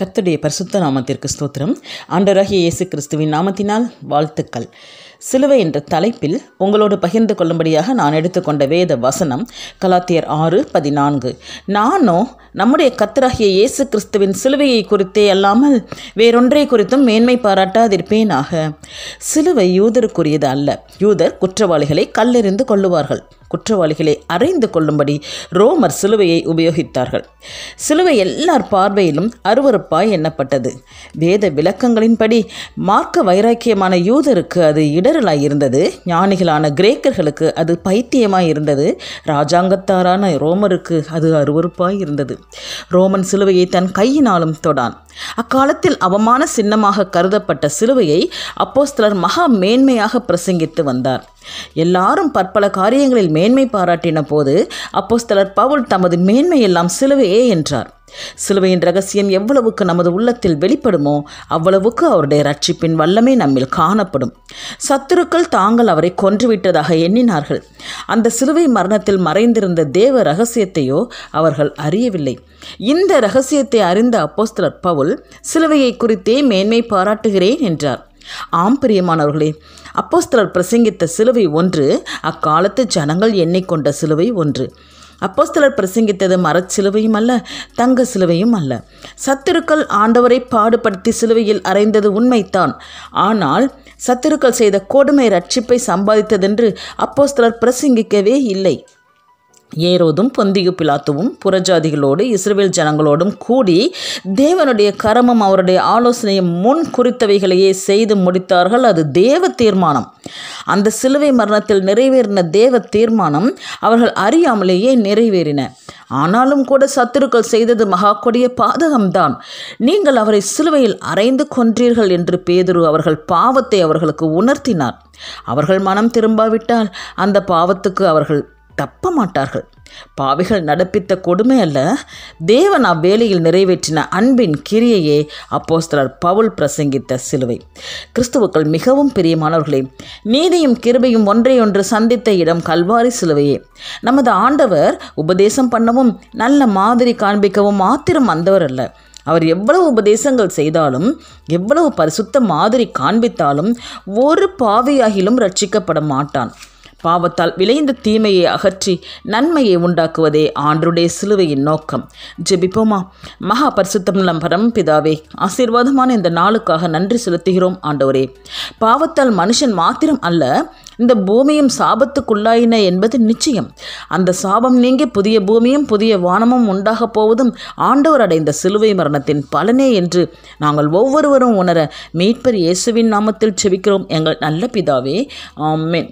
கர்த்துடைய பரிசுத்த நாமத்திற்கு ஸ்தோத்திரம் ஆண்டராகிய இயேசு கிறிஸ்துவின் நாமத்தினால் வாழ்த்துக்கள் சிலுவை என்ற தலைப்பில் உங்களோடு பகிர்ந்து கொள்ளும்படியாக நான் எடுத்துக்கொண்ட வேத வசனம் கலாத்தியர் ஆறு பதினான்கு நானோ நம்முடைய கத்தராகிய இயேசு கிறிஸ்துவின் சிலுவையை குறித்தே அல்லாமல் வேறொன்றை குறித்தும் மேன்மை பாராட்டாதிருப்பேனாக சிலுவை யூதருக்குரியது அல்ல யூதர் குற்றவாளிகளை கல்லெறிந்து கொள்ளுவார்கள் குற்றவாளிகளை அறைந்து கொள்ளும்படி ரோமர் சிலுவையை உபயோகித்தார்கள் சிலுவை எல்லார் பார்வையிலும் அருவறுப்பாய் எண்ணப்பட்டது வேத விளக்கங்களின்படி மார்க்க வைராக்கியமான யூதருக்கு அது இடரலாய் இருந்தது ஞானிகளான கிரேக்கர்களுக்கு அது பைத்தியமாய் இருந்தது ராஜாங்கத்தாரான ரோமருக்கு அது அருவறுப்பாய் இருந்தது ரோமன் சிலுவையை தன் கையினாலும் தொடான் அக்காலத்தில் அவமான சின்னமாக கருதப்பட்ட சிலுவையை அப்போஸ்தலர் மகா மேன்மையாக பிரசங்கித்து வந்தார் எல்லாரும் பற்பல காரியங்களில் மேன்மை பாராட்டின போது அப்போஸ்தலர் பவுல் தமது மேன்மையெல்லாம் சிலுவையே என்றார் சிலுவையின் ரகசியம் எவ்வளவுக்கு நமது உள்ளத்தில் வெளிப்படுமோ அவ்வளவுக்கு அவருடைய ரட்சிப்பின் வல்லமே நம்மில் காணப்படும் சத்துருக்கள் தாங்கள் அவரை கொன்றுவிட்டதாக எண்ணினார்கள் அந்த சிலுவை மரணத்தில் மறைந்திருந்த தேவ ரகசியத்தையோ அவர்கள் அறியவில்லை இந்த ரகசியத்தை அறிந்த அப்போஸ்தலர் பவுல் சிலுவையை குறித்தே மேன்மை பாராட்டுகிறேன் என்றார் ஆம் பிரியமானவர்களே அப்போஸ்தலர் பிரசங்கித்த சிலுவை ஒன்று அக்காலத்து ஜனங்கள் எண்ணிக்கொண்ட சிலுவை ஒன்று அப்போஸ்தலர் பிரசங்கித்தது மரச்சிலுவையும் அல்ல தங்க சிலுவையும் அல்ல சத்துருக்கள் ஆண்டவரை பாடுபடுத்தி சிலுவையில் அறைந்தது உண்மைத்தான் ஆனால் சத்துருக்கள் செய்த கொடுமை ரட்சிப்பை சம்பாதித்ததென்று அப்போஸ்தலர் பிரசங்கிக்கவே இல்லை ஏரோதும் பொந்திகு பிலாத்துவும் புறஜாதிகளோடு இஸ்ரேல் ஜனங்களோடும் கூடி தேவனுடைய கரமம் அவருடைய ஆலோசனையை முன் குறித்தவைகளையே செய்து முடித்தார்கள் அது தேவ தீர்மானம் அந்த சிலுவை மரணத்தில் நிறைவேறின தேவ தீர்மானம் அவர்கள் அறியாமலேயே நிறைவேறின ஆனாலும் கூட சத்துருக்கள் செய்தது மகா கொடிய பாதகம்தான் நீங்கள் அவரை சிலுவையில் அரைந்து கொன்றீர்கள் என்று பேதுரு அவர்கள் பாவத்தை அவர்களுக்கு உணர்த்தினார் அவர்கள் மனம் திரும்பாவிட்டால் அந்த பாவத்துக்கு அவர்கள் தப்ப மாட்டார்கள் பாவிகள் நடப்பித்த கொடுமை அல்ல தேவன் அவ்வேளையில் நிறைவேற்றின அன்பின் கிரியையே அப்போஸ்தலர் பவுல் பிரசங்கித்த சிலுவை கிறிஸ்துவுக்கள் மிகவும் பிரியமானவர்களே நீதியும் கிருபையும் ஒன்றையொன்று சந்தித்த இடம் கல்வாரி சிலுவையே நமது ஆண்டவர் உபதேசம் பண்ணவும் நல்ல மாதிரி காண்பிக்கவும் மாத்திரம் வந்தவர் அல்ல அவர் எவ்வளவு உபதேசங்கள் செய்தாலும் எவ்வளவு பரிசுத்த மாதிரி காண்பித்தாலும் ஒரு பாவியாகிலும் ரட்சிக்கப்பட மாட்டான் பாவத்தால் விளைந்த தீமையை அகற்றி நன்மையை உண்டாக்குவதே ஆண்டருடைய சிலுவையின் நோக்கம் ஜெபிப்போமா மகா பரிசுத்தம் பரம் பிதாவே ஆசீர்வாதமான இந்த நாளுக்காக நன்றி செலுத்துகிறோம் ஆண்டவரே பாவத்தால் மனுஷன் மாத்திரம் அல்ல இந்த பூமியும் சாபத்துக்குள்ளாயின என்பது நிச்சயம் அந்த சாபம் நீங்கி புதிய பூமியும் புதிய வானமும் உண்டாக போவதும் ஆண்டவர் அடைந்த சிலுவை மரணத்தின் பலனே என்று நாங்கள் ஒவ்வொருவரும் உணர மீட்பர் இயேசுவின் நாமத்தில் செபிக்கிறோம் எங்கள் நல்ல பிதாவே ஆமேன்